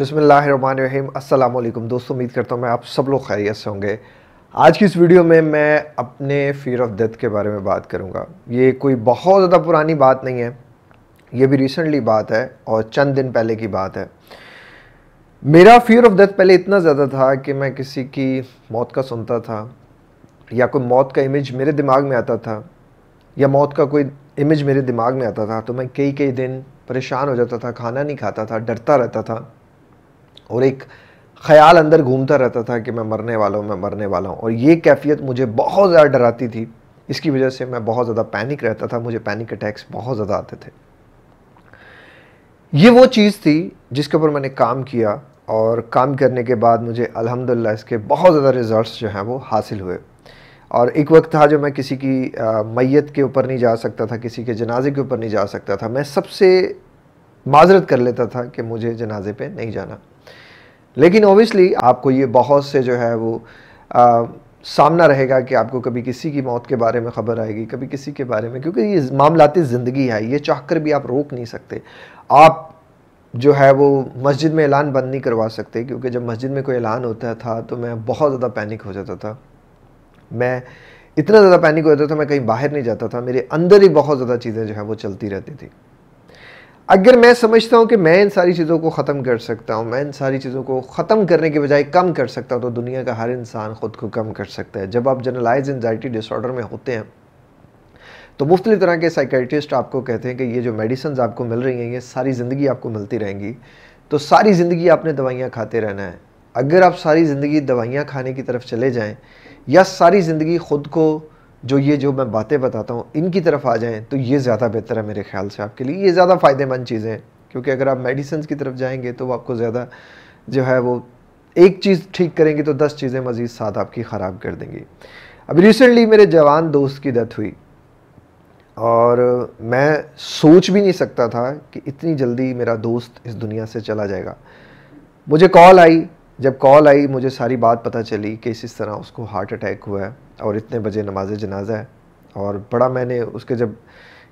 बिसमीम अल्लाम दोस्तों उम्मीद करता हूँ मैं आप सब लोग खैरियत से होंगे आज की इस वीडियो में मैं अपने फियर ऑफ़ डेथ के बारे में बात करूँगा ये कोई बहुत ज़्यादा पुरानी बात नहीं है ये भी रिसेंटली बात है और चंद दिन पहले की बात है मेरा फियर ऑफ़ डेथ पहले इतना ज़्यादा था कि मैं किसी की मौत का सुनता था या कोई मौत का इमेज मेरे दिमाग में आता था या मौत का कोई इमेज मेरे दिमाग में आता था तो मैं कई कई दिन परेशान हो जाता था खाना नहीं खाता था डरता रहता था और एक ख्याल अंदर घूमता रहता था कि मैं मरने वाला हूँ मैं मरने वाला हूँ और ये कैफियत मुझे बहुत ज़्यादा डराती थी इसकी वजह से मैं बहुत ज़्यादा पैनिक रहता था मुझे पैनिक अटैक्स बहुत ज़्यादा आते थे ये वो चीज़ थी जिसके ऊपर मैंने काम किया और काम करने के बाद मुझे अल्हम्दुलिल्लाह इसके बहुत ज़्यादा रिज़ल्ट्स जो हैं वो हासिल हुए और एक वक्त था जो मैं किसी की मैयत के ऊपर नहीं जा सकता था किसी के जनाजे के ऊपर नहीं जा सकता था मैं सबसे माजरत कर लेता था कि मुझे जनाजे पे नहीं जाना लेकिन ओबियसली आपको ये बहुत से जो है वो आ, सामना रहेगा कि आपको कभी किसी की मौत के बारे में ख़बर आएगी कभी किसी के बारे में क्योंकि ये मामलाती ज़िंदगी है ये चाहकर भी आप रोक नहीं सकते आप जो है वो मस्जिद में ऐलान बंद नहीं करवा सकते क्योंकि जब मस्जिद में कोई ऐलान होता था तो मैं बहुत ज़्यादा पैनिक हो जाता था मैं इतना ज़्यादा पैनिक हो जाता था मैं कहीं बाहर नहीं जाता था मेरे अंदर ही बहुत ज़्यादा चीज़ें जो है वो चलती रहती थी अगर मैं समझता हूँ कि मैं इन सारी चीज़ों को ख़त्म कर सकता हूँ मैं इन सारी चीज़ों को ख़त्म करने के बजाय कम कर सकता हूँ तो दुनिया का हर इंसान ख़ुद को कम कर सकता है जब आप जनरलाइज एनजाइटी डिसऑर्डर में होते हैं तो मुख्तलि तरह के साइकेट्रिस्ट आपको कहते हैं कि ये जो मेडिसन आपको मिल रही हैं ये सारी ज़िंदगी आपको मिलती रहेंगी तो सारी ज़िंदगी आपने दवाइयाँ खाते रहना है अगर आप सारी ज़िंदगी दवाइयाँ खाने की तरफ चले जाएँ या सारी ज़िंदगी ख़ुद को जो ये जो मैं बातें बताता हूँ इनकी तरफ आ जाएँ तो ये ज़्यादा बेहतर है मेरे ख्याल से आपके लिए ये ज़्यादा फ़ायदेमंद चीज़ें हैं क्योंकि अगर आप मेडिसिन की तरफ जाएंगे तो आपको ज़्यादा जो है वो एक चीज़ ठीक करेंगे तो दस चीज़ें मज़ीद साथ आपकी ख़राब कर देंगी अभी रिसेंटली मेरे जवान दोस्त की डेथ हुई और मैं सोच भी नहीं सकता था कि इतनी जल्दी मेरा दोस्त इस दुनिया से चला जाएगा मुझे कॉल आई जब कॉल आई मुझे सारी बात पता चली कि इस तरह उसको हार्ट अटैक हुआ है और इतने बजे नमाज जनाजा है और बड़ा मैंने उसके जब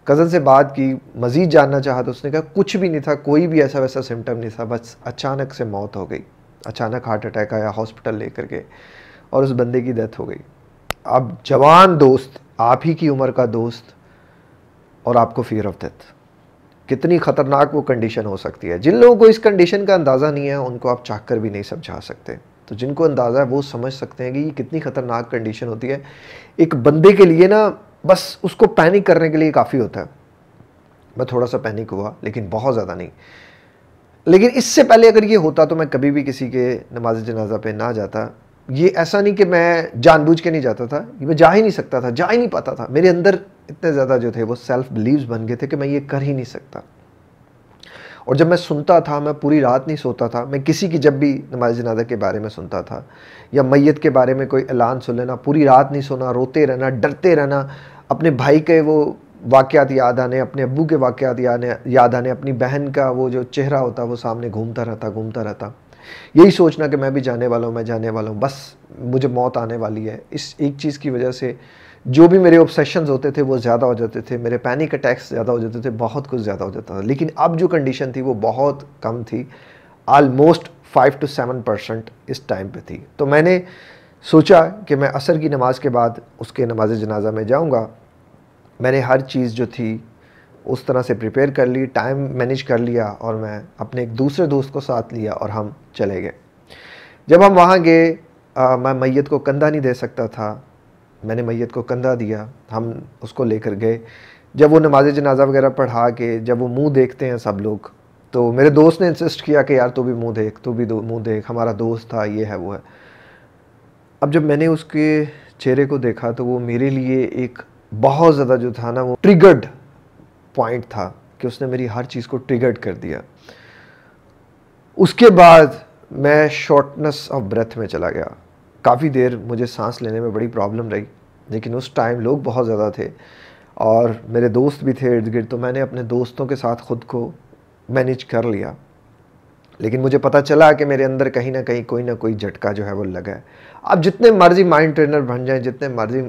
कज़न से बात की मज़ीद जानना चाहा तो उसने कहा कुछ भी नहीं था कोई भी ऐसा वैसा सिम्टम नहीं था बस अचानक से मौत हो गई अचानक हार्ट अटैक आया हॉस्पिटल लेकर के और उस बंदे की डेथ हो गई अब जवान दोस्त आप ही की उम्र का दोस्त और आपको फियर ऑफ डेथ कितनी ख़तरनाक वो कंडीशन हो सकती है जिन लोगों को इस कंडीशन का अंदाज़ा नहीं है उनको आप चाह कर भी नहीं समझा सकते तो जिनको अंदाज़ा है वो समझ सकते हैं कि ये कितनी ख़तरनाक कंडीशन होती है एक बंदे के लिए ना बस उसको पैनिक करने के लिए काफ़ी होता है मैं थोड़ा सा पैनिक हुआ लेकिन बहुत ज़्यादा नहीं लेकिन इससे पहले अगर ये होता तो मैं कभी भी किसी के नमाज जनाजा पे ना जाता ये ऐसा नहीं कि मैं जानबूझ के नहीं जाता था मैं जा ही नहीं सकता था जा ही नहीं पाता था मेरे अंदर इतने ज़्यादा जो थे वो सेल्फ बिलीव्स बन गए थे कि मैं ये कर ही नहीं सकता और जब मैं सुनता था मैं पूरी रात नहीं सोता था मैं किसी की जब भी नमाज जनाजा के बारे में सुनता था या मैत के बारे में कोई ऐलान सुन लेना पूरी रात नहीं सोना रोते रहना डरते रहना अपने भाई के वो वाक़ात याद आने अपने अबू के वाक़ात याद आने अपनी बहन का वो जो चेहरा होता वो सामने घूमता रहता घूमता रहता यही सोचना कि मैं भी जाने वाला हूँ मैं जाने वाला हूँ बस मुझे मौत आने वाली है इस एक चीज़ की वजह से जो भी मेरे ऑब्सेशंस होते थे वो ज़्यादा हो जाते थे मेरे पैनिक अटैक्स ज़्यादा हो जाते थे बहुत कुछ ज़्यादा हो जाता था लेकिन अब जो कंडीशन थी वो बहुत कम थी almost five to seven percent इस टाइम पे थी तो मैंने सोचा कि मैं असर की नमाज़ के बाद उसके नमाज जनाजा में जाऊँगा मैंने हर चीज़ जो थी उस तरह से प्रिपेयर कर ली टाइम मैनेज कर लिया और मैं अपने एक दूसरे दोस्त को साथ लिया और हम चले गए जब हम वहाँ गए मैं मैयत को कंधा नहीं दे सकता था मैंने मैयत को कंधा दिया हम उसको लेकर गए जब वो नमाज जनाजा वगैरह पढ़ा के जब वो मुंह देखते हैं सब लोग तो मेरे दोस्त ने इंसिस्ट किया कि यार तू भी मुंह देख तू भी मुंह देख हमारा दोस्त था ये है वो है अब जब मैंने उसके चेहरे को देखा तो वो मेरे लिए एक बहुत ज़्यादा जो था ना वो ट्रिगर्ड पॉइंट था कि उसने मेरी हर चीज़ को ट्रिगर्ड कर दिया उसके बाद मैं शॉर्टनेस ऑफ ब्रेथ में चला गया काफ़ी देर मुझे सांस लेने में बड़ी प्रॉब्लम रही लेकिन उस टाइम लोग बहुत ज़्यादा थे और मेरे दोस्त भी थे इर्द गिर्द तो मैंने अपने दोस्तों के साथ ख़ुद को मैनेज कर लिया लेकिन मुझे पता चला कि मेरे अंदर कहीं ना कहीं कोई ना कोई झटका जो है वो लगा है आप जितने मर्जी माइंड ट्रेनर बन जाएं जितने मर्जी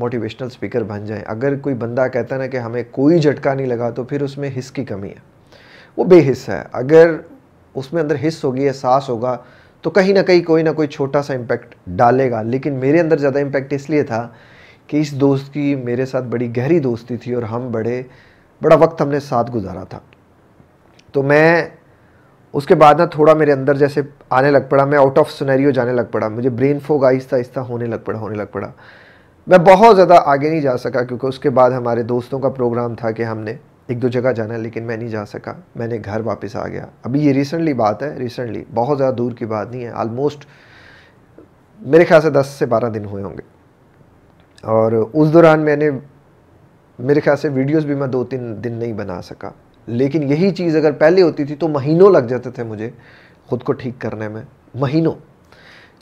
मोटिवेशनल स्पीकर बन जाएं अगर कोई बंदा कहता ना कि हमें कोई झटका नहीं लगा तो फिर उसमें हिस की कमी है वो बेहिस है अगर उसमें अंदर हिस होगी एहसास होगा तो कहीं ना कहीं कोई ना कोई छोटा सा इम्पैक्ट डालेगा लेकिन मेरे अंदर ज़्यादा इम्पैक्ट इसलिए था कि इस दोस्त की मेरे साथ बड़ी गहरी दोस्ती थी और हम बड़े बड़ा वक्त हमने साथ गुजारा था तो मैं उसके बाद ना थोड़ा मेरे अंदर जैसे आने लग पड़ा मैं आउट ऑफ सुनैरियो जाने लग पड़ा मुझे ब्रेन फोग आहिस्ता आहिस्ता होने लग पड़ा होने लग पड़ा मैं बहुत ज़्यादा आगे नहीं जा सका क्योंकि उसके बाद हमारे दोस्तों का प्रोग्राम था कि हमने एक दो जगह जाना है लेकिन मैं नहीं जा सका मैंने घर वापस आ गया अभी ये रिसेंटली बात है रिसेंटली बहुत ज़्यादा दूर की बात नहीं है आलमोस्ट मेरे ख्याल से दस से बारह दिन हुए होंगे और उस दौरान मैंने मेरे ख्याल से वीडियोज़ भी मैं दो तीन दिन नहीं बना सका लेकिन यही चीज़ अगर पहले होती थी तो महीनों लग जाते थे मुझे ख़ुद को ठीक करने में महीनों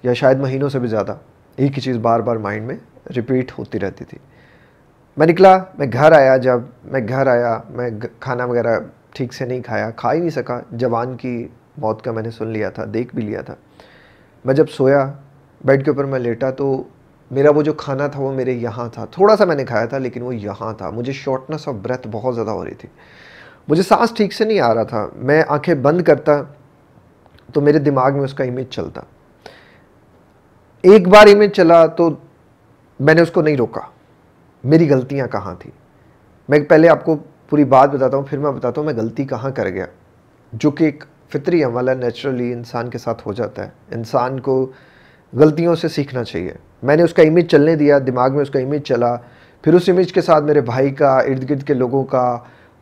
या शायद महीनों से भी ज़्यादा एक ही चीज़ बार बार माइंड में रिपीट होती रहती थी मैं निकला मैं घर आया जब मैं घर आया मैं खाना वगैरह ठीक से नहीं खाया खा ही नहीं सका जवान की मौत का मैंने सुन लिया था देख भी लिया था मैं जब सोया बेड के ऊपर मैं लेटा तो मेरा वो जो खाना था वो मेरे यहाँ था थोड़ा सा मैंने खाया था लेकिन वो यहाँ था मुझे शॉर्टनेस ऑफ ब्रेथ बहुत ज़्यादा हो रही थी मुझे सांस ठीक से नहीं आ रहा था मैं आंखें बंद करता तो मेरे दिमाग में उसका इमेज चलता एक बार इमेज चला तो मैंने उसको नहीं रोका मेरी गलतियाँ कहाँ थी मैं पहले आपको पूरी बात बताता हूँ फिर मैं बताता हूँ मैं गलती कहाँ कर गया जो कि एक फितरी है नेचुरली इंसान के साथ हो जाता है इंसान को गलतियों से सीखना चाहिए मैंने उसका इमेज चलने दिया दिमाग में उसका इमेज चला फिर उस इमेज के साथ मेरे भाई का इर्द गिर्द के लोगों का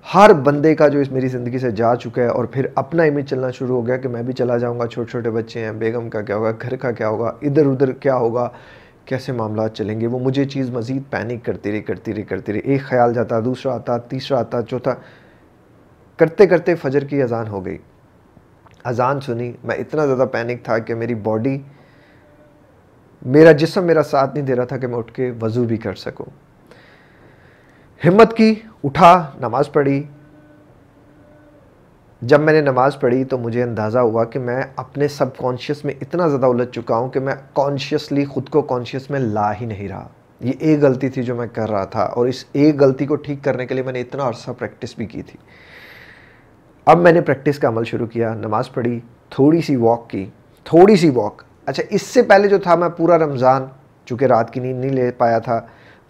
हर बंदे का जो इस मेरी ज़िंदगी से जा चुका है और फिर अपना इमेज चलना शुरू हो गया कि मैं भी चला जाऊँगा छोटे छोटे बच्चे हैं बेगम का क्या होगा घर का क्या होगा इधर उधर क्या होगा कैसे मामला चलेंगे वो मुझे चीज़ मज़ीद पैनिक करती रही करती रही करती रही एक ख्याल जाता दूसरा आता तीसरा आता चौथा करते करते फजर की अजान हो गई अजान सुनी मैं इतना ज़्यादा पैनिक था कि मेरी बॉडी मेरा जिसम मेरा साथ नहीं दे रहा था कि मैं उठ के वज़ू भी कर सकूँ हिम्मत की उठा नमाज़ पढ़ी जब मैंने नमाज़ पढ़ी तो मुझे अंदाज़ा हुआ कि मैं अपने सब कॉन्शियस में इतना ज़्यादा उलझ चुका हूँ कि मैं कॉन्शियसली ख़ुद को कॉन्शियस में ला ही नहीं रहा ये एक गलती थी जो मैं कर रहा था और इस एक गलती को ठीक करने के लिए मैंने इतना अरसा प्रैक्टिस भी की थी अब मैंने प्रैक्टिस का अमल शुरू किया नमाज़ पढ़ी थोड़ी सी वॉक की थोड़ी सी वॉक अच्छा इससे पहले जो था मैं पूरा रमज़ान चूँकि रात की नींद नहीं ले पाया था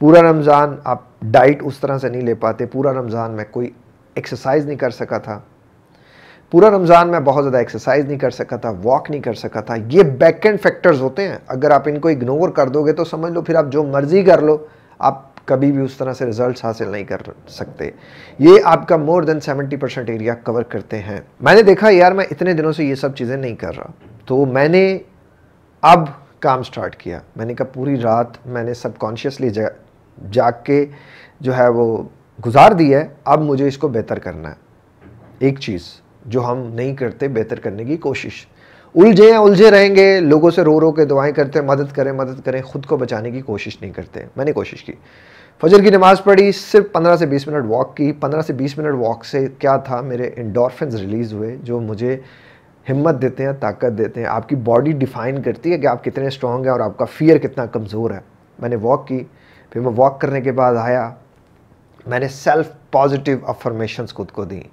पूरा रमज़ान आप डाइट उस तरह से नहीं ले पाते पूरा रमज़ान में कोई एक्सरसाइज नहीं कर सका था पूरा रमज़ान में बहुत ज़्यादा एक्सरसाइज नहीं कर सका था वॉक नहीं कर सका था ये बैक एंड फैक्टर्स होते हैं अगर आप इनको इग्नोर कर दोगे तो समझ लो फिर आप जो मर्ज़ी कर लो आप कभी भी उस तरह से रिजल्ट्स हासिल नहीं कर सकते ये आपका more than 70 percent area cover करते हैं मैंने देखा यार मैं इतने दिनों से ये सब चीज़ें नहीं कर रहा तो मैंने अब काम स्टार्ट किया मैंने कहा पूरी रात मैंने सबकॉन्शियसली जाग के जो है वो गुजार दी है अब मुझे इसको बेहतर करना है एक चीज़ जो हम नहीं करते बेहतर करने की कोशिश उलझे हैं उलझे रहेंगे लोगों से रो रो के दुआएं करते हैं मदद करें मदद करें खुद को बचाने की कोशिश नहीं करते मैंने कोशिश की फजर की नमाज़ पढ़ी सिर्फ 15 से 20 मिनट वॉक की 15 से 20 मिनट वॉक से क्या था मेरे इंडोरफिन रिलीज़ हुए जो मुझे हिम्मत देते हैं ताकत देते हैं आपकी बॉडी डिफ़ाइन करती है कि आप कितने स्ट्रॉन्ग हैं और आपका फ़ियर कितना कमज़ोर है मैंने वॉक की फिर मैं वॉक करने के बाद आया मैंने सेल्फ पॉजिटिव अफर्मेशन खुद को दी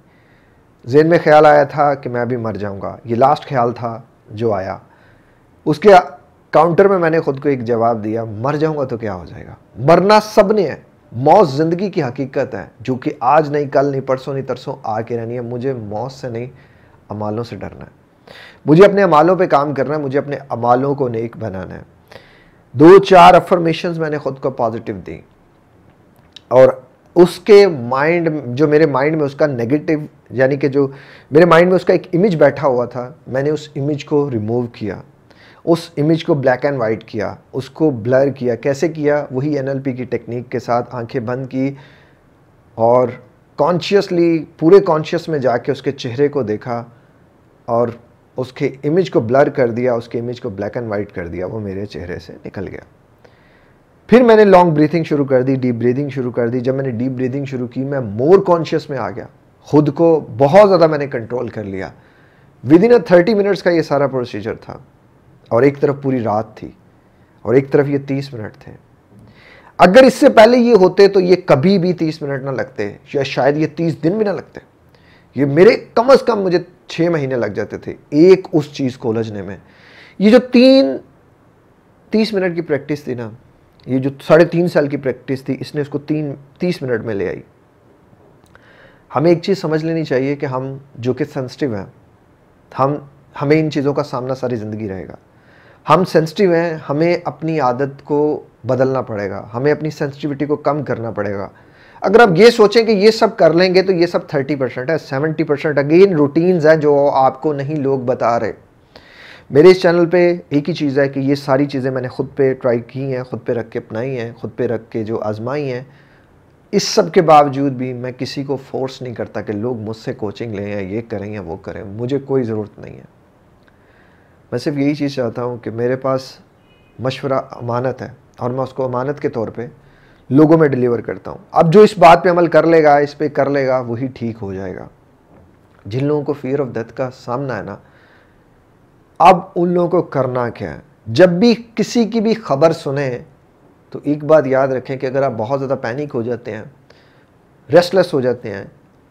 जेन में ख्याल आया था कि मैं अभी मर जाऊंगा ये लास्ट ख्याल था जो आया उसके काउंटर में मैंने खुद को एक जवाब दिया मर जाऊंगा तो क्या हो जाएगा मरना सब ने है मौत ज़िंदगी की हकीकत है जो कि आज नहीं कल नहीं परसों नहीं तरसों आके रहनी है मुझे मौत से नहीं अमालों से डरना है मुझे अपने अमालों पे काम करना है मुझे अपने अमालों को नेक बनाना है दो चार अफर्मेशन मैंने खुद को पॉजिटिव दी और उसके माइंड जो मेरे माइंड में उसका नेगेटिव यानी कि जो मेरे माइंड में उसका एक इमेज बैठा हुआ था मैंने उस इमेज को रिमूव किया उस इमेज को ब्लैक एंड वाइट किया उसको ब्लर किया कैसे किया वही एनएलपी की टेक्निक के साथ आंखें बंद की और कॉन्शियसली पूरे कॉन्शियस में जाके उसके चेहरे को देखा और उसके इमेज को ब्लर कर दिया उसके इमेज को ब्लैक एंड वाइट कर दिया वो मेरे चेहरे से निकल गया फिर मैंने लॉन्ग ब्रीथिंग शुरू कर दी डीप ब्रीदिंग शुरू कर दी जब मैंने डीप ब्रीथिंग शुरू की मैं मोर कॉन्शियस में आ गया खुद को बहुत ज़्यादा मैंने कंट्रोल कर लिया within a thirty minutes का ये सारा प्रोसीजर था और एक तरफ पूरी रात थी और एक तरफ ये तीस मिनट थे अगर इससे पहले ये होते तो ये कभी भी तीस मिनट ना लगते या शायद ये तीस दिन भी ना लगते ये मेरे कम अज़ कम मुझे छः महीने लग जाते थे एक उस चीज़ को उलझने में ये जो तीन तीस मिनट की प्रैक्टिस थी ना ये जो साढ़े तीन साल की प्रैक्टिस थी इसने उसको तीन तीस मिनट में ले आई हमें एक चीज़ समझ लेनी चाहिए कि हम जो कि सेंसिटिव हैं हम हमें इन चीज़ों का सामना सारी ज़िंदगी रहेगा हम सेंसिटिव हैं हमें अपनी आदत को बदलना पड़ेगा हमें अपनी सेंसिटिविटी को कम करना पड़ेगा अगर आप ये सोचें कि ये सब कर लेंगे तो ये सब 30 परसेंट है 70 परसेंट अगेन रूटीन्स हैं जो आपको नहीं लोग बता रहे मेरे इस चैनल पे एक ही चीज़ है कि ये सारी चीज़ें मैंने खुद पे ट्राई की हैं खुद पे रख के अपनाई हैं खुद पे रख के जो आजमाई हैं इस सब के बावजूद भी मैं किसी को फोर्स नहीं करता कि लोग मुझसे कोचिंग लें या ये करें या वो करें मुझे कोई ज़रूरत नहीं है मैं सिर्फ यही चीज़ चाहता हूँ कि मेरे पास मशवरा अमानत है और मैं उसको अमानत के तौर पर लोगों में डिलीवर करता हूँ अब जो इस बात पे अमल कर लेगा इस पर कर लेगा वही ठीक हो जाएगा जिन लोगों को फियर ऑफ डेथ का सामना है ना अब उन लोगों को करना क्या है जब भी किसी की भी खबर सुने तो एक बात याद रखें कि अगर आप बहुत ज़्यादा पैनिक हो जाते हैं रेस्टलेस हो जाते हैं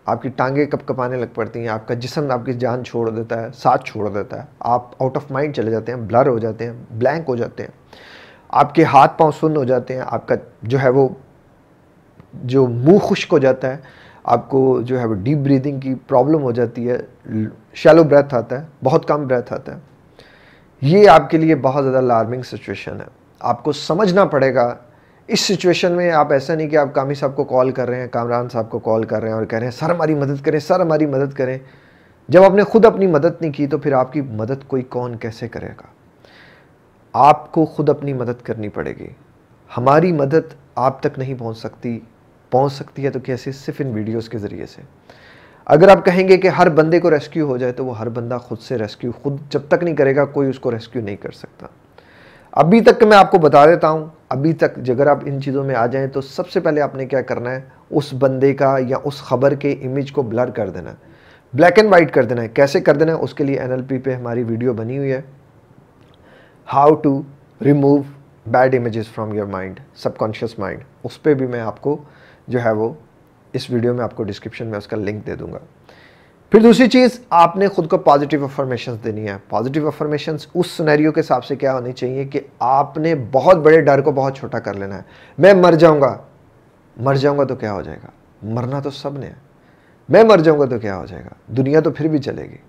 आपकी टांगे कप कपाने लग पड़ती हैं आपका जिसम आपकी जान छोड़ देता है साथ छोड़ देता है आप आउट ऑफ माइंड चले जाते हैं ब्लर हो जाते हैं ब्लैंक हो जाते हैं आपके हाथ पांव सुन्न हो जाते हैं आपका जो है वो जो मुंह खुश्क हो जाता है आपको जो है वो डीप ब्रीदिंग की प्रॉब्लम हो जाती है शैलो ब्रेथ आता है बहुत कम ब्रेथ आता है ये आपके लिए बहुत ज़्यादा अलार्मिंग सिचुएशन है आपको समझना पड़ेगा इस सिचुएशन में आप ऐसा नहीं कि आप कामी साहब को कॉल कर रहे हैं कामरान साहब को कॉल कर रहे हैं और कह रहे हैं सर हमारी मदद करें सर हमारी मदद करें जब आपने खुद अपनी मदद नहीं की तो फिर आपकी मदद कोई कौन कैसे करेगा आपको खुद अपनी मदद करनी पड़ेगी हमारी मदद आप तक नहीं पहुंच सकती पहुंच सकती है तो कैसे सिर्फ इन वीडियोस के ज़रिए से अगर आप कहेंगे कि हर बंदे को रेस्क्यू हो जाए तो वो हर बंदा खुद से रेस्क्यू खुद जब तक नहीं करेगा कोई उसको रेस्क्यू नहीं कर सकता अभी तक मैं आपको बता देता हूँ अभी तक अगर आप इन चीज़ों में आ जाए तो सबसे पहले आपने क्या करना है उस बंदे का या उस खबर के इमेज को ब्लर कर देना है ब्लैक एंड वाइट कर देना है कैसे कर देना है उसके लिए एन पे हमारी वीडियो बनी हुई है how to remove bad images from your mind subconscious mind उस पर भी मैं आपको जो है वो इस वीडियो में आपको डिस्क्रिप्शन में उसका लिंक दे दूंगा फिर दूसरी चीज़ आपने खुद को पॉजिटिव अफॉर्मेशन देनी है पॉजिटिव अफॉर्मेशन उस सुनैरियो के हिसाब से क्या होनी चाहिए कि आपने बहुत बड़े डर को बहुत छोटा कर लेना है मैं मर जाऊंगा मर जाऊंगा तो क्या हो जाएगा मरना तो सब ने मैं मर जाऊंगा तो क्या हो जाएगा दुनिया तो फिर भी चलेगी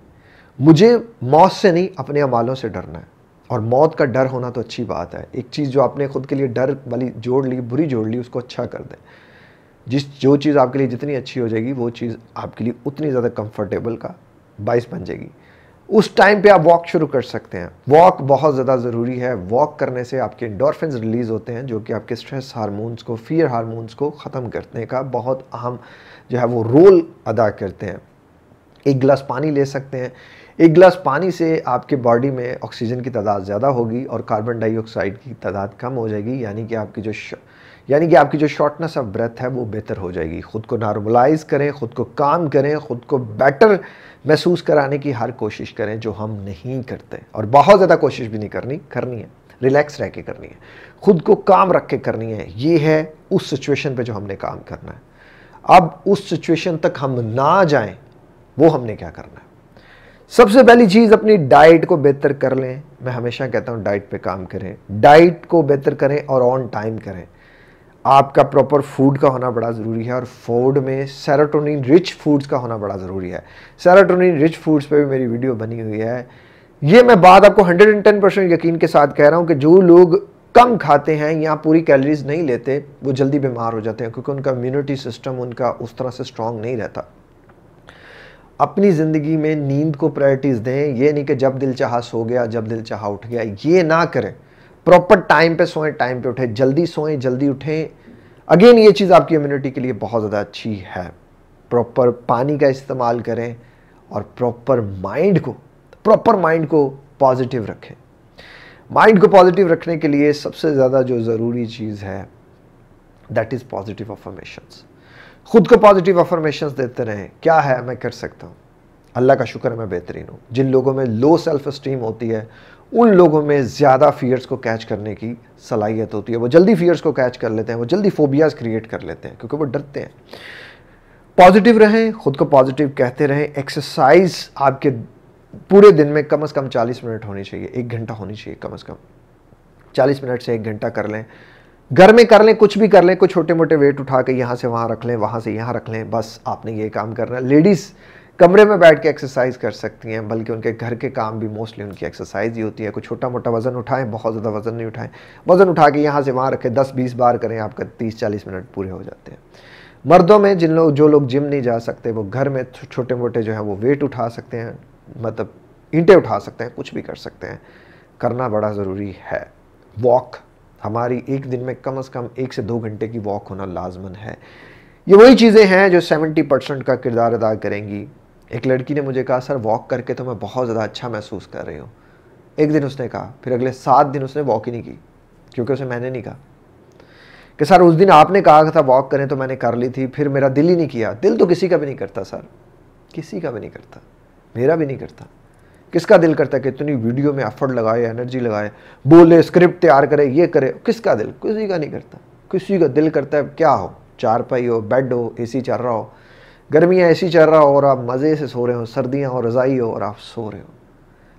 मुझे मौत से नहीं अपने अमालों से डरना है और मौत का डर होना तो अच्छी बात है एक चीज़ जो आपने खुद के लिए डर वाली जोड़ ली बुरी जोड़ ली उसको अच्छा कर दें जिस जो चीज़ आपके लिए जितनी अच्छी हो जाएगी वो चीज़ आपके लिए उतनी ज़्यादा कंफर्टेबल का बाइस बन जाएगी उस टाइम पे आप वॉक शुरू कर सकते हैं वॉक बहुत ज़्यादा ज़रूरी है वॉक करने से आपके इंडोरफिन रिलीज़ होते हैं जो कि आपके स्ट्रेस हारमोन्स को फियर हारमोन्स को ख़त्म करने का बहुत अहम जो है वो रोल अदा करते हैं एक गिलास पानी ले सकते हैं एक गिलास पानी से आपके बॉडी में ऑक्सीजन की तादाद ज़्यादा होगी और कार्बन डाइऑक्साइड की तादाद कम हो जाएगी यानी कि आपकी जो यानी कि आपकी जो शॉर्टनेस ऑफ ब्रेथ है वो बेहतर हो जाएगी ख़ुद को नॉर्मलाइज करें ख़ुद को काम करें ख़ुद को बेटर महसूस कराने की हर कोशिश करें जो हम नहीं करते और बहुत ज़्यादा कोशिश भी नहीं करनी करनी है रिलैक्स रह के करनी है ख़ुद को काम रख के करनी है ये है उस सिचुएशन पे जो हमने काम करना है अब उस सिचुएशन तक हम ना जाएं वो हमने क्या करना है सबसे पहली चीज़ अपनी डाइट को बेहतर कर लें मैं हमेशा कहता हूँ डाइट पे काम करें डाइट को बेहतर करें और ऑन टाइम करें आपका प्रॉपर फूड का होना बड़ा ज़रूरी है और फूड में सेरोटोनिन रिच फूड्स का होना बड़ा ज़रूरी है सेरोटोनिन रिच फूड्स पे भी मेरी वीडियो बनी हुई है ये मैं बात आपको 110 परसेंट यकीन के साथ कह रहा हूँ कि जो लोग कम खाते हैं या पूरी कैलोरीज नहीं लेते वो जल्दी बीमार हो जाते हैं क्योंकि उनका इम्यूनिटी सिस्टम उनका उस तरह से स्ट्रांग नहीं रहता अपनी ज़िंदगी में नींद को प्रायोरिटीज़ दें ये नहीं कि जब दिल चाह सो गया जब दिल चाह उठ गया ये ना करें प्रॉपर टाइम पे सोएं टाइम पे उठें जल्दी सोएं जल्दी उठें अगेन ये चीज़ आपकी इम्यूनिटी के लिए बहुत ज़्यादा अच्छी है प्रॉपर पानी का इस्तेमाल करें और प्रॉपर माइंड को प्रॉपर माइंड को पॉजिटिव रखें माइंड को पॉजिटिव रखने के लिए सबसे ज़्यादा जो ज़रूरी चीज़ है दैट इज़ पॉजिटिव अफर्मेशंस खुद को पॉजिटिव अफर्मेशन देते रहें क्या है मैं कर सकता हूँ अल्लाह का शुक्र है मैं बेहतरीन हूँ जिन लोगों में लो सेल्फ इस्टीम होती है उन लोगों में ज़्यादा फियर्स को कैच करने की सलाहियत होती है वो जल्दी फियर्स को कैच कर लेते हैं वो जल्दी फोबियाज़ क्रिएट कर लेते हैं क्योंकि वो डरते हैं पॉजिटिव रहें खुद को पॉजिटिव कहते रहें एक्सरसाइज आपके पूरे दिन में कम से कम 40 मिनट होनी चाहिए एक घंटा होनी चाहिए कम से कम 40 मिनट से एक घंटा कर लें घर में कर लें कुछ भी कर लें कुछ छोटे मोटे वेट उठा के यहाँ से वहाँ रख लें वहाँ से यहाँ रख लें बस आपने ये काम करना है लेडीज़ कमरे में बैठ के एक्सरसाइज कर सकती हैं बल्कि उनके घर के काम भी मोस्टली उनकी एक्सरसाइज ही होती है कुछ छोटा मोटा वज़न उठाएं बहुत ज़्यादा वज़न नहीं उठाएं वज़न उठा के यहाँ से वहाँ रखें दस बीस बार करें आपका तीस चालीस मिनट पूरे हो जाते हैं मर्दों में जिन लोग जो लोग जिम नहीं जा सकते वो घर में छोटे मोटे जो है वो वेट उठा सकते हैं मतलब ईंटें उठा सकते हैं कुछ भी कर सकते हैं करना बड़ा ज़रूरी है वॉक हमारी एक दिन में कम से कम एक से दो घंटे की वॉक होना लाजमन है ये वही चीज़ें हैं जो 70 परसेंट का किरदार अदा करेंगी एक लड़की ने मुझे कहा सर वॉक करके तो मैं बहुत ज़्यादा अच्छा महसूस कर रही हूँ एक दिन उसने कहा फिर अगले सात दिन उसने वॉक ही नहीं की क्योंकि उसे मैंने नहीं कहा कि सर उस दिन आपने कहा था वॉक करें तो मैंने कर ली थी फिर मेरा दिल ही नहीं किया दिल तो किसी का भी नहीं करता सर किसी का भी नहीं करता मेरा भी नहीं करता किसका दिल करता है कि इतनी वीडियो में एफर्ट लगाए एनर्जी लगाए बोले स्क्रिप्ट तैयार करे ये करे किसका दिल किसी का नहीं करता किसी का दिल करता है क्या हो चारपाई हो बेड हो ए सी चल रहा हो गर्मियाँ ए सी चल रहा हो और आप मज़े से सो रहे हो सर्दियाँ हो रज़ाई हो और आप सो रहे हो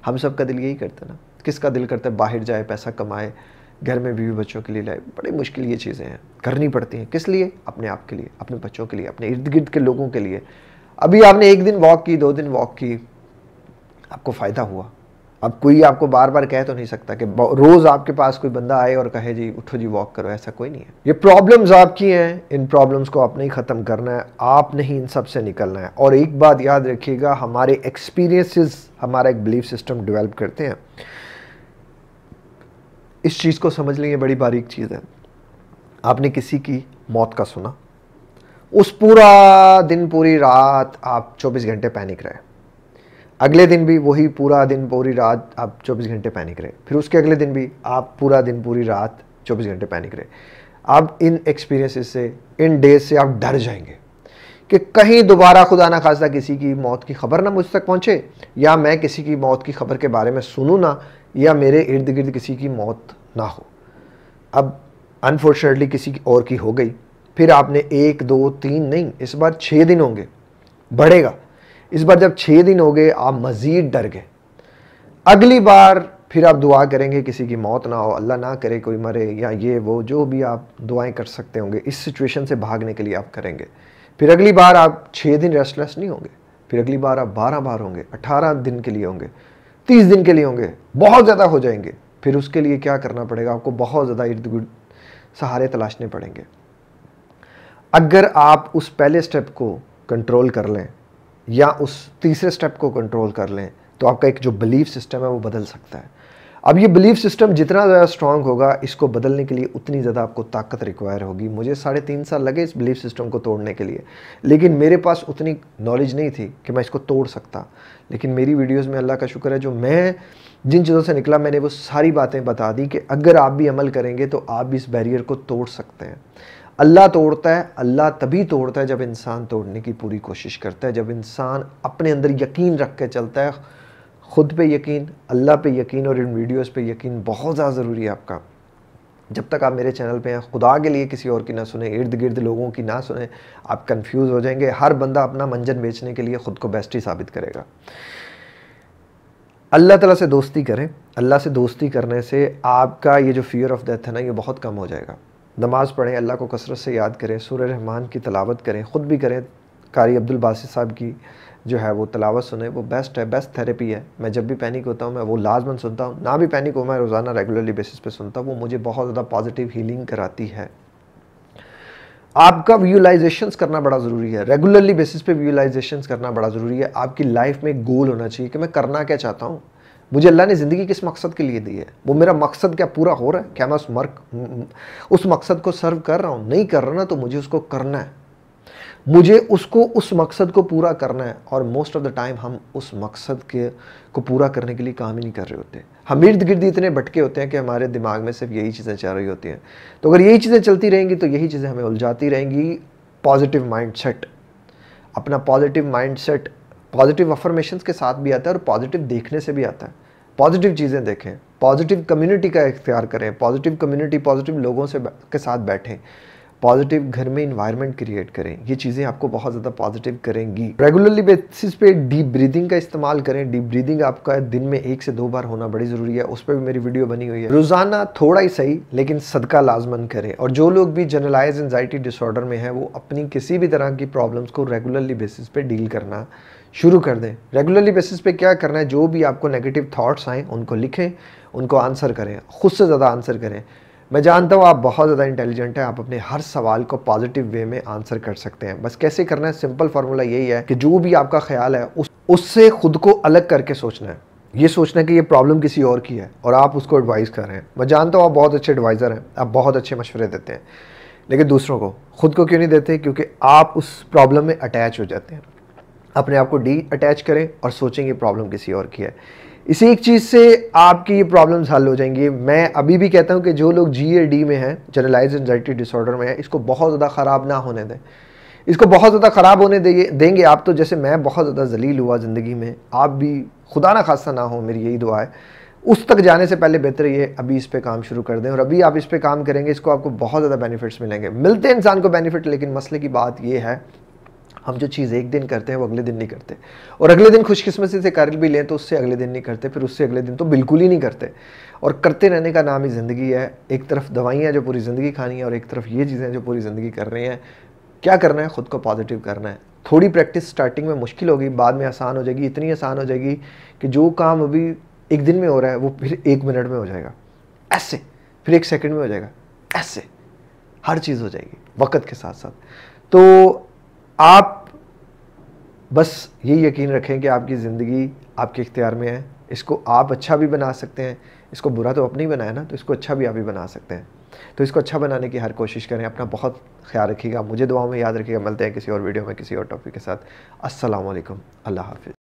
हम सब का दिल यही करता है ना किसका दिल करता है बाहर जाए पैसा कमाए घर में बीवी बच्चों के लिए लाए बड़ी मुश्किल ये चीज़ें हैं करनी पड़ती हैं किस लिए अपने आप के लिए अपने बच्चों के लिए अपने इर्द गिर्द के लोगों के लिए अभी आपने एक दिन वॉक की दो दिन वॉक की आपको फ़ायदा हुआ अब कोई आपको बार बार कह तो नहीं सकता कि रोज़ आपके पास कोई बंदा आए और कहे जी उठो जी वॉक करो ऐसा कोई नहीं है ये प्रॉब्लम्स आपकी हैं इन प्रॉब्लम्स को आपने ही ख़त्म करना है आप नहीं इन सब से निकलना है और एक बात याद रखिएगा हमारे एक्सपीरियंसेस हमारा एक बिलीफ सिस्टम डेवलप करते हैं इस चीज़ को समझ लें ये बड़ी बारीक चीज़ है आपने किसी की मौत का सुना उस पूरा दिन पूरी रात आप 24 घंटे पैनिक रहे अगले दिन भी वही पूरा दिन पूरी रात आप 24 घंटे पैनिक रहे फिर उसके अगले दिन भी आप पूरा दिन पूरी रात 24 घंटे पैनिक रहे आप इन एक्सपीरियंसेस से इन डेज से आप डर जाएंगे कि कहीं दोबारा खुदा ना खासा किसी की मौत की खबर ना मुझ तक पहुँचे या मैं किसी की मौत की खबर के बारे में सुनूँ ना या मेरे इर्द गिर्द किसी की मौत ना हो अब अनफॉर्चुनेटली किसी की और की हो गई फिर आपने एक दो तीन नहीं इस बार छः दिन होंगे बढ़ेगा इस बार जब छः दिन हो गए आप मज़ीद डर गए अगली बार फिर आप दुआ करेंगे किसी की मौत ना हो अल्लाह ना करे कोई मरे या ये वो जो भी आप दुआएं कर सकते होंगे इस सिचुएशन से भागने के लिए आप करेंगे फिर अगली बार आप छः दिन रेस्टलेस नहीं होंगे फिर अगली बार आप बारह बार होंगे अठारह दिन के लिए होंगे तीस दिन के लिए होंगे बहुत ज़्यादा हो जाएंगे फिर उसके लिए क्या करना पड़ेगा आपको बहुत ज़्यादा इर्द गिर्द सहारे तलाशने पड़ेंगे अगर आप उस पहले स्टेप को कंट्रोल कर लें या उस तीसरे स्टेप को कंट्रोल कर लें तो आपका एक जो बिलीफ सिस्टम है वो बदल सकता है अब ये बिलीफ सिस्टम जितना ज़्यादा स्ट्रांग होगा इसको बदलने के लिए उतनी ज़्यादा आपको ताकत रिक्वायर होगी मुझे साढ़े तीन साल लगे इस बिलीफ सिस्टम को तोड़ने के लिए लेकिन मेरे पास उतनी नॉलेज नहीं थी कि मैं इसको तोड़ सकता लेकिन मेरी वीडियोस में अल्लाह का शुक्र है जो मैं जिन चीज़ों से निकला मैंने वो सारी बातें बता दी कि अगर आप भी अमल करेंगे तो आप भी इस बैरियर को तोड़ सकते हैं अल्लाह तोड़ता है अल्लाह तभी तोड़ता है जब इंसान तोड़ने की पूरी कोशिश करता है जब इंसान अपने अंदर यकीन रख के चलता है ख़ुद पे यकीन अल्लाह पे यकीन और इन वीडियोस पे यकीन बहुत ज़्यादा ज़रूरी है आपका जब तक आप मेरे चैनल पे हैं खुदा के लिए किसी और की ना सुने इर्द गिर्द लोगों की ना सुने आप कन्फ्यूज़ हो जाएंगे हर बंदा अपना मंजन बेचने के लिए ख़ुद को बेस्ट ही साबित करेगा अल्लाह तला से दोस्ती करें अल्लाह से दोस्ती करने से आपका ये जो फियर ऑफ डेथ है ना ये बहुत कम हो जाएगा नमाज़ पढ़ें अल्लाह को कसरत से याद करें सूर रहमान की तलावत करें ख़ुद भी करें कारी अब्दुल बासित साहब की जो है वो तलावत सुने वो बेस्ट है बेस्ट थेरेपी है मैं जब भी पैनिक होता हूँ मैं वो लाजमन सुनता हूँ ना भी पैनिक हो मैं रोज़ाना रेगुलरली बेसिस पे सुनता हूँ वो मुझे बहुत ज़्यादा पॉजिटिव हीलिंग कराती है आपका व्यूलाइजेशंस करना बड़ा ज़रूरी है रेगुलरली बेसिस पे व्यूलाइजेशंस करना बड़ा ज़रूरी है आपकी लाइफ में गोल होना चाहिए कि मैं करना क्या चाहता हूँ मुझे अल्लाह ने ज़िंदगी किस मकसद के लिए दी है वो मेरा मकसद क्या पूरा हो रहा है क्या मैं उस मर्क उस मकसद को सर्व कर रहा हूँ नहीं कर रहा ना तो मुझे उसको करना है मुझे उसको उस मकसद को पूरा करना है और मोस्ट ऑफ द टाइम हम उस मकसद के को पूरा करने के लिए काम ही नहीं कर रहे होते हम इर्द गिर्द इतने भटके होते हैं कि हमारे दिमाग में सिर्फ यही चीज़ें चल रही होती हैं तो अगर यही चीज़ें चलती रहेंगी तो यही चीज़ें हमें उलझाती रहेंगी पॉजिटिव माइंड सेट अपना positive mind set positive affirmation के साथ भी आता है और पॉजिटिव देखने से भी आता है पॉजिटिव चीज़ें देखें पॉजिटिव कम्युनिटी का इख्तियार करें पॉजिटिव कम्युनिटी पॉजिटिव लोगों से के साथ बैठें पॉजिटिव घर में इन्वायरमेंट क्रिएट करें ये चीज़ें आपको बहुत ज़्यादा पॉजिटिव करेंगी रेगुलरली बेसिस पे डीप ब्रीदिंग का इस्तेमाल करें डीप ब्रीदिंग आपका दिन में एक से दो बार होना बड़ी ज़रूरी है उस पर भी मेरी वीडियो बनी हुई है रोज़ाना थोड़ा ही सही लेकिन सदका लाजमन करें और जो लोग भी जनरलाइज एनजाइटी डिसऑर्डर में हैं वो अपनी किसी भी तरह की प्रॉब्लम्स को रेगुलरली बेसिस पे डील करना शुरू कर दें रेगुलरली बेसिस पे क्या करना है जो भी आपको नेगेटिव थॉट्स आएँ उनको लिखें उनको आंसर करें खुद से ज़्यादा आंसर करें मैं जानता हूँ आप बहुत ज़्यादा इंटेलिजेंट हैं आप अपने हर सवाल को पॉजिटिव वे में आंसर कर सकते हैं बस कैसे करना है सिंपल फार्मूला यही है कि जो भी आपका ख्याल है उस उससे खुद को अलग करके सोचना है ये सोचना है कि ये प्रॉब्लम किसी और की है और आप उसको एडवाइस कर रहे हैं मैं जानता हूँ आप बहुत अच्छे एडवाइज़र हैं आप बहुत अच्छे मशवरे देते हैं लेकिन दूसरों को खुद को क्यों नहीं देते क्योंकि आप उस प्रॉब्लम में अटैच हो जाते हैं अपने आप को डी अटैच करें और सोचेंगे प्रॉब्लम किसी और की है इसी एक चीज़ से आपकी ये प्रॉब्लम्स हल हो जाएंगी मैं अभी भी कहता हूँ कि जो लोग जी ए डी में हैं जनरलाइज एनजाइटी डिसऑर्डर में है इसको बहुत ज़्यादा ख़राब ना होने दें इसको बहुत ज़्यादा ख़राब होने देंगे आप तो जैसे मैं बहुत ज़्यादा जलील हुआ ज़िंदगी में आप भी खुदा ना खासा ना हो मेरी यही दुआ है उस तक जाने से पहले बेहतर ये अभी इस पर काम शुरू कर दें और अभी आप इस पर काम करेंगे इसको आपको बहुत ज़्यादा बेनिफिट्स मिलेंगे मिलते हैं इंसान को बेनिफिट लेकिन मसले की बात ये है हम जो चीज़ एक दिन करते हैं वो अगले दिन नहीं करते और अगले दिन खुशकिस्मती से कर भी लें तो उससे अगले दिन नहीं करते फिर उससे अगले दिन तो बिल्कुल ही नहीं करते और करते रहने का नाम ही ज़िंदगी है एक तरफ दवाइयाँ जो पूरी ज़िंदगी खानी है और एक तरफ ये चीज़ें जो पूरी ज़िंदगी कर रही हैं क्या करना है ख़ुद को पॉजिटिव करना है थोड़ी प्रैक्टिस स्टार्टिंग में मुश्किल होगी बाद में आसान हो जाएगी इतनी आसान हो जाएगी कि जो काम अभी एक दिन में हो रहा है वो फिर एक मिनट में हो जाएगा ऐसे फिर एक सेकंड में हो जाएगा ऐसे हर चीज़ हो जाएगी वक्त के साथ साथ तो आप बस ये यकीन रखें कि आपकी ज़िंदगी आपके इख्तियार में है इसको आप अच्छा भी बना सकते हैं इसको बुरा तो अपने ही बनाया ना तो इसको अच्छा भी आप ही बना सकते हैं तो इसको अच्छा बनाने की हर कोशिश करें अपना बहुत ख्याल रखिएगा मुझे दुआओं में याद रखिएगा मिलते हैं किसी और वीडियो में किसी और टॉपिक के साथ असलम अल्लाह हाफिज़